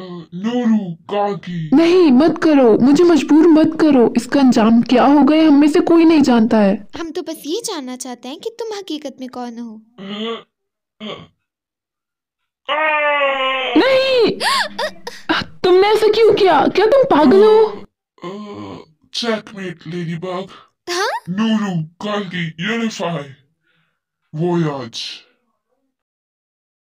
काकी नहीं मत करो मुझे मजबूर मत करो इसका अंजाम क्या हो गया हम में से कोई नहीं जानता है हम तो बस ये जानना चाहते हैं कि तुम हकीकत में कौन हो नहीं तुमने ऐसा क्यों किया क्या तुम पागल हो चेकमेट लेडी बाग नूरू कांगी यूनिफाई आज